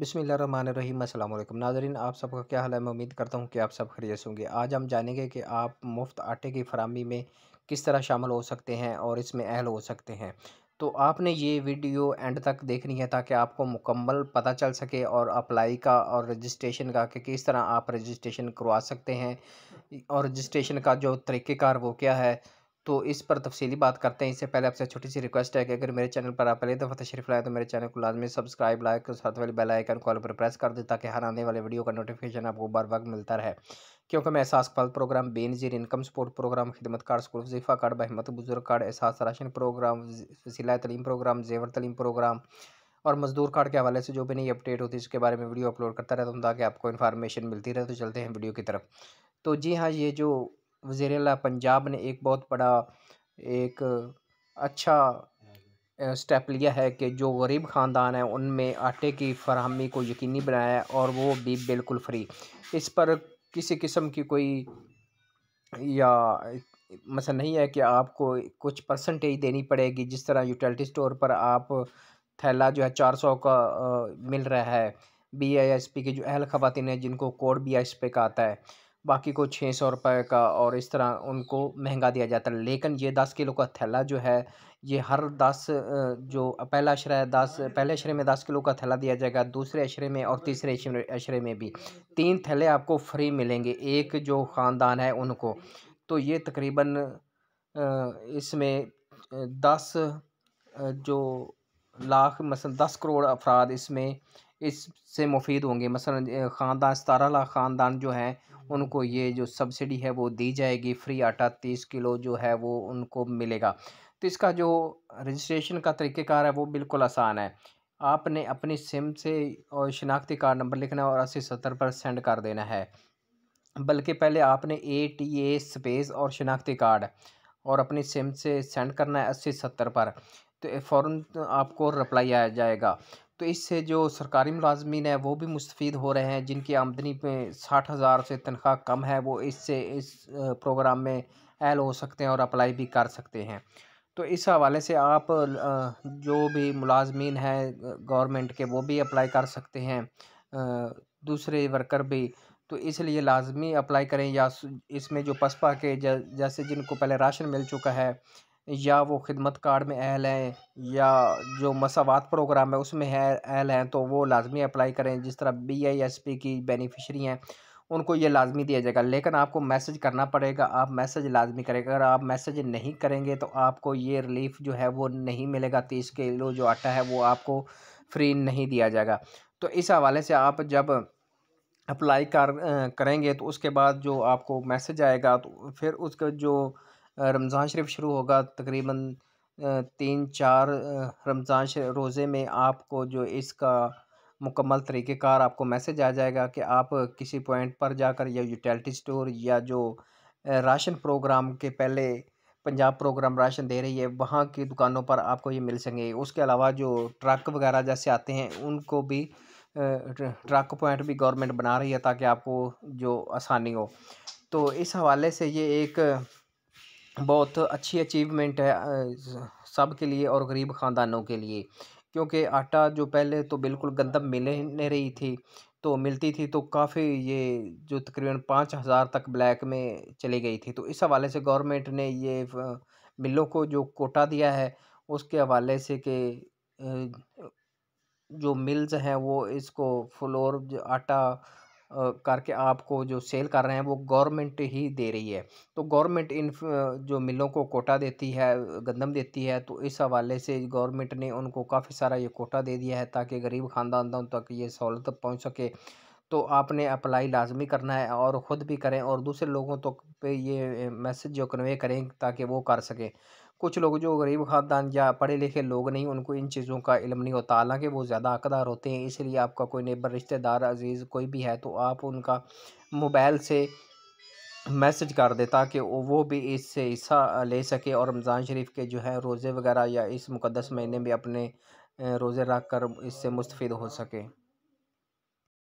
अस्सलाम वालेकुम नाजरीन आप सबका क्या हाल है मैं उम्मीद करता हूँ कि आप सब खरीद होंगे आज हम जानेंगे कि आप मुफ्त आटे की फरहमी में किस तरह शामिल हो सकते हैं और इसमें अहल हो सकते हैं तो आपने ये वीडियो एंड तक देखनी है ताकि आपको मुकम्मल पता चल सके और अप्लाई का और रजिस्ट्रेशन का कि किस तरह आप रजिस्ट्रेशन करवा सकते हैं और रजिस्ट्रेशन का जो तरीक़ेकार वो क्या है तो इस पर तफसली बात करते हैं इससे पहले आपसे छोटी सी रिक्वेस्ट है कि अगर मेरे चैनल पर आप पहले दफ़ा तशरीफ लाए तो मेरे चैनल को लाजमी सब्सक्राइब लाइक और साथ वाले बेल आइकन कॉल पर प्रेस कर दें ताकि हर आने वाले वीडियो का नोटिफिकेशन आपको बार वक्त मिलता रहे क्योंकि मैं एहसास पल program Benazir income support program खिदमत कार्ड स्कूल वजीफ़ा कार्ड बहमत बुजुर्ग कार्ड एहसास राशन प्रोग्राम वसीला तलीम प्रोग्राम जेवर तलीम प्रोग्राम और मजदूर कार्ड के हवाले से जो भी नई अपडेट होती है उसके बारे में वीडियो अपलोड करता रहता हूँ ताकि आपको इन्फॉर्मेशन मिलती रहे तो चलते हैं वीडियो की तरफ तो जी हाँ ये जो वज़ीर पंजाब ने एक बहुत बड़ा एक अच्छा स्टेप लिया है कि जो गरीब ख़ानदान हैं उनमें आटे की फरहमी को यकीनी बनाया है और वो भी बिल्कुल फ्री इस पर किसी किस्म की कोई या मसला मतलब नहीं है कि आपको कुछ परसेंटेज देनी पड़ेगी जिस तरह यूटिलिटी स्टोर पर आप थैला जो है चार सौ का आ, मिल रहा है बी आई एस पी की जो अहल ख़वान हैं जिनको code B I S P का आता है बाकी को छः सौ रुपये का और इस तरह उनको महंगा दिया जाता है लेकिन ये दस किलो का थैला जो है ये हर दस जो पहला अशरा दस पहले अशरे में दस किलो का थैला दिया जाएगा दूसरे अशरे में और तीसरे अशरे में भी तीन थैले आपको फ्री मिलेंगे एक जो ख़ानदान है उनको तो ये तकरीबन इसमें दस जो लाख मस दस करोड़ अफराद इसमें इससे मुफीद होंगे मसला ख़ानदान सतारह लाख ख़ानदान जो हैं उनको ये जो सब्सिडी है वो दी जाएगी फ्री आटा तीस किलो जो है वो उनको मिलेगा तो इसका जो रजिस्ट्रेशन का तरीक़ेकार है वो बिल्कुल आसान है आपने अपनी सिम से और शिनाख्ती कार्ड नंबर लिखना और अस्सी सत्तर पर सेंड कर देना है बल्कि पहले आपने ए टी ए स्पेस और शिनाख्ती कार्ड और अपनी सिम से सेंड करना है अस्सी सत्तर पर तो फ़ौर आपको रिप्लाई आ जाएगा तो इससे जो सरकारी मुलाजमीन है वो भी मुस्तफ़ हो रहे हैं जिनकी आमदनी में साठ हज़ार से तनख्वाह कम है वो इससे इस प्रोग्राम में एल हो सकते हैं और अप्लाई भी कर सकते हैं तो इस हवाले से आप जो भी मुलाजमीन हैं गवर्नमेंट के वो भी अप्लाई कर सकते हैं दूसरे वर्कर भी तो इसलिए लाजमी अप्लाई करें या इसमें जो पसपा के जैसे जिनको पहले राशन मिल चुका है या वो खिदमत कार्ड में अहल हैं या जो मसावत प्रोग्राम है उसमें है अहल हैं तो वो लाजमी अप्लाई करें जिस तरह बी आई एस पी की बेनिफिशरी हैं उनको ये लाजमी दिया जाएगा लेकिन आपको मैसेज करना पड़ेगा आप मैसेज लाजमी करेगा अगर आप मैसेज नहीं करेंगे तो आपको ये रिलीफ जो है वो नहीं मिलेगा तीस किलो जो आटा है वो आपको फ्री नहीं दिया जाएगा तो इस हवाले से आप जब अप्लाई कर करेंगे तो उसके बाद जो आपको मैसेज आएगा तो फिर उसका जो रमज़ान शरीफ शुरू होगा तकरीबन तीन चार रमज़ान रोज़े में आपको जो इसका मुकम्मल तरीक़ेकार आपको मैसेज आ जाएगा कि आप किसी पॉइंट पर जाकर या यूटिलिटी स्टोर या जो राशन प्रोग्राम के पहले पंजाब प्रोग्राम राशन दे रही है वहाँ की दुकानों पर आपको ये मिल सकेंगे उसके अलावा जो ट्रक वगैरह जैसे आते हैं उनको भी ट्रक पॉइंट भी गवर्नमेंट बना रही है ताकि आपको जो आसानी हो तो इस हवाले से ये एक बहुत अच्छी अचीवमेंट है सब के लिए और गरीब ख़ानदानों के लिए क्योंकि आटा जो पहले तो बिल्कुल गंदम मिले नहीं रही थी तो मिलती थी तो काफ़ी ये जो तकरीबन पाँच हज़ार तक ब्लैक में चली गई थी तो इस हवाले से गवर्नमेंट ने ये मिलों को जो कोटा दिया है उसके हवाले से कि जो मिल्स हैं वो इसको फ्लोर आटा करके आपको जो सेल कर रहे हैं वो गवर्नमेंट ही दे रही है तो गवर्नमेंट इन जो मिलों को कोटा देती है गंदम देती है तो इस हवाले से गवर्नमेंट ने उनको काफ़ी सारा ये कोटा दे दिया है ताकि गरीब ख़ानदान तक ये सहूलत पहुँच सके तो आपने अप्लाई लाजमी करना है और ख़ुद भी करें और दूसरे लोगों तक तो पे ये मैसेज जो कन्वे करें ताकि वो कर सकें कुछ लोग जो गरीब ख़ानदान या पढ़े लिखे लोग नहीं उनको इन चीज़ों का इलम नहीं होता हालांकि वो ज़्यादा हकदार होते हैं इसलिए आपका कोई नेबर रिश्तेदार अजीज़ कोई भी है तो आप उनका मोबाइल से मैसेज कर दे ताकि वो भी इससे हिस्सा ले सके और रमज़ान शरीफ के जो है रोज़े वगैरह या इस मुकदस महीने में अपने रोज़े रख कर इससे मुस्तफ़ हो सके